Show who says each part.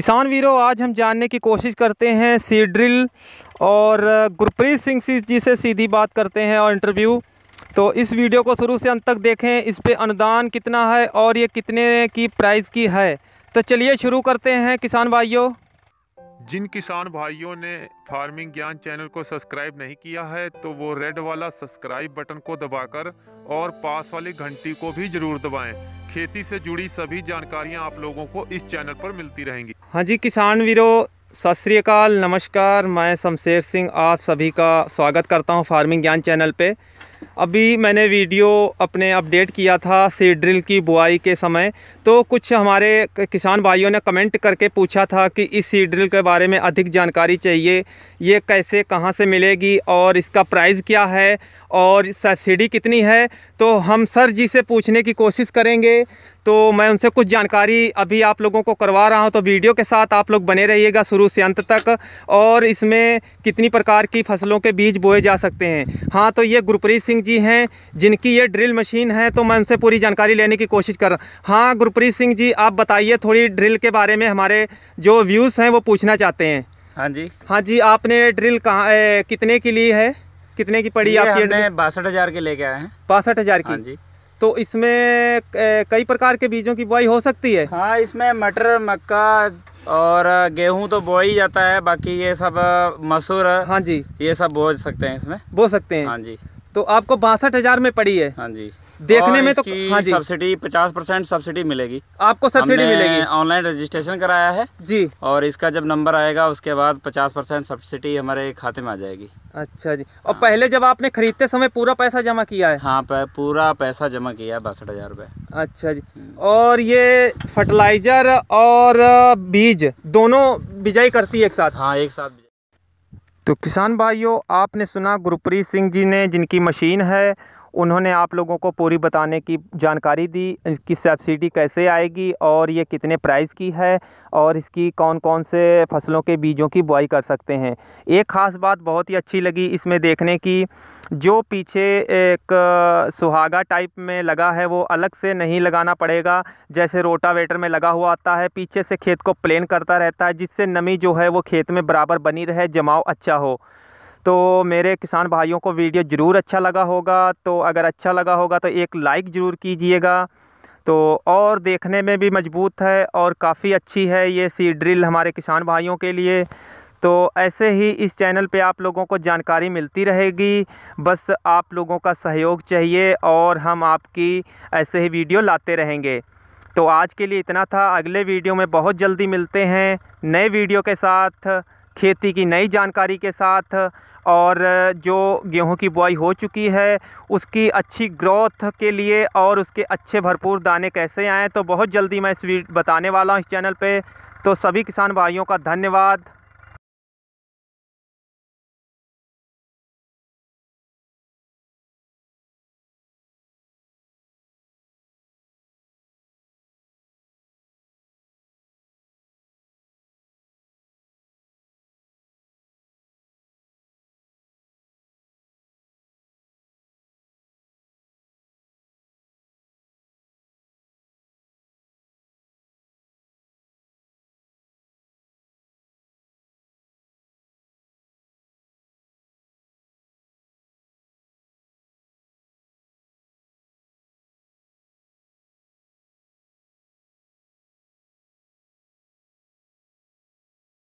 Speaker 1: किसान वीरों आज हम जानने की कोशिश करते हैं सीड्रिल और गुरप्रीत सिंह जी से सीधी बात करते हैं और इंटरव्यू तो इस वीडियो को शुरू से अंत तक देखें इस पर अनुदान कितना है और ये कितने की प्राइस की है तो चलिए शुरू करते हैं किसान भाइयों जिन किसान भाइयों ने फार्मिंग ज्ञान चैनल को सब्सक्राइब नहीं किया है तो वो रेड वाला सब्सक्राइब बटन को दबाकर और पास वाली घंटी को भी जरूर दबाएं खेती से जुड़ी सभी जानकारियां आप लोगों को इस चैनल पर मिलती रहेंगी हाँ जी किसान वीरों सताल नमस्कार मैं शमशेर सिंह आप सभी का स्वागत करता हूँ फार्मिंग ज्ञान चैनल पर अभी मैंने वीडियो अपने अपडेट किया था सीड ड्रिल की बुआई के समय तो कुछ हमारे किसान भाइयों ने कमेंट करके पूछा था कि इस सीड ड्रिल के बारे में अधिक जानकारी चाहिए ये कैसे कहाँ से मिलेगी और इसका प्राइस क्या है और सब्सिडी कितनी है तो हम सर जी से पूछने की कोशिश करेंगे तो मैं उनसे कुछ जानकारी अभी आप लोगों को करवा रहा हूं तो वीडियो के साथ आप लोग बने रहिएगा शुरू से अंत तक और इसमें कितनी प्रकार की फसलों के बीज बोए जा सकते हैं हाँ तो ये गुरप्रीत सिंह जी हैं जिनकी ये ड्रिल मशीन है तो मैं उनसे पूरी जानकारी लेने की कोशिश कर रहा हाँ गुरप्रीत सिंह जी आप बताइए थोड़ी ड्रिल के बारे में हमारे जो व्यूज़ हैं वो पूछना चाहते हैं हाँ जी हाँ जी आपने ड्रिल कहाँ कितने की ली है कितने की पड़ी आपकी
Speaker 2: बासठ हजार के लेके आए हैं
Speaker 1: बासठ हजार की हाँ जी तो इसमें कई प्रकार के बीजों की बुआई हो सकती है हाँ इसमें मटर मक्का
Speaker 2: और गेहूं तो बो ही जाता है बाकी ये सब मसूर हाँ जी ये सब बो सकते हैं इसमें बो सकते हैं हाँ जी तो आपको बासठ हजार में पड़ी है हाँ जी देखने में तो हाँ जी सब्सिडी पचास परसेंट सब्सिडी मिलेगी आपको सब्सिडी मिलेगी ऑनलाइन रजिस्ट्रेशन कराया है जी और इसका जब नंबर आएगा उसके बाद पचास परसेंट सब्सिडी हमारे खाते में आ जाएगी
Speaker 1: अच्छा जी और
Speaker 2: हाँ। पहले जब आपने खरीदते समय पूरा पैसा जमा किया है हाँ पूरा पैसा
Speaker 1: जमा किया है बासठ हजार रुपए अच्छा जी हम्म। और ये फर्टिलाइजर और बीज दोनों बिजाई करती है एक साथ हाँ एक साथ तो किसान भाइयों आपने सुना गुरप्रीत सिंह जी ने जिनकी मशीन है उन्होंने आप लोगों को पूरी बताने की जानकारी दी इसकी सब्सिडी कैसे आएगी और ये कितने प्राइस की है और इसकी कौन कौन से फसलों के बीजों की बुआई कर सकते हैं एक ख़ास बात बहुत ही अच्छी लगी इसमें देखने की जो पीछे एक सुहागा टाइप में लगा है वो अलग से नहीं लगाना पड़ेगा जैसे रोटावेटर में लगा हुआ आता है पीछे से खेत को प्लेन करता रहता है जिससे नमी जो है वो खेत में बराबर बनी रहे जमाव अच्छा हो तो मेरे किसान भाइयों को वीडियो ज़रूर अच्छा लगा होगा तो अगर अच्छा लगा होगा तो एक लाइक ज़रूर कीजिएगा तो और देखने में भी मजबूत है और काफ़ी अच्छी है ये सी ड्रिल हमारे किसान भाइयों के लिए तो ऐसे ही इस चैनल पे आप लोगों को जानकारी मिलती रहेगी बस आप लोगों का सहयोग चाहिए और हम आपकी ऐसे ही वीडियो लाते रहेंगे तो आज के लिए इतना था अगले वीडियो में बहुत जल्दी मिलते हैं नए वीडियो के साथ खेती की नई जानकारी के साथ और जो गेहूं की बुआई हो चुकी है उसकी अच्छी ग्रोथ के लिए और उसके अच्छे भरपूर दाने कैसे आएँ तो बहुत जल्दी मैं इस बताने वाला हूँ इस चैनल पर तो सभी किसान भाइयों का धन्यवाद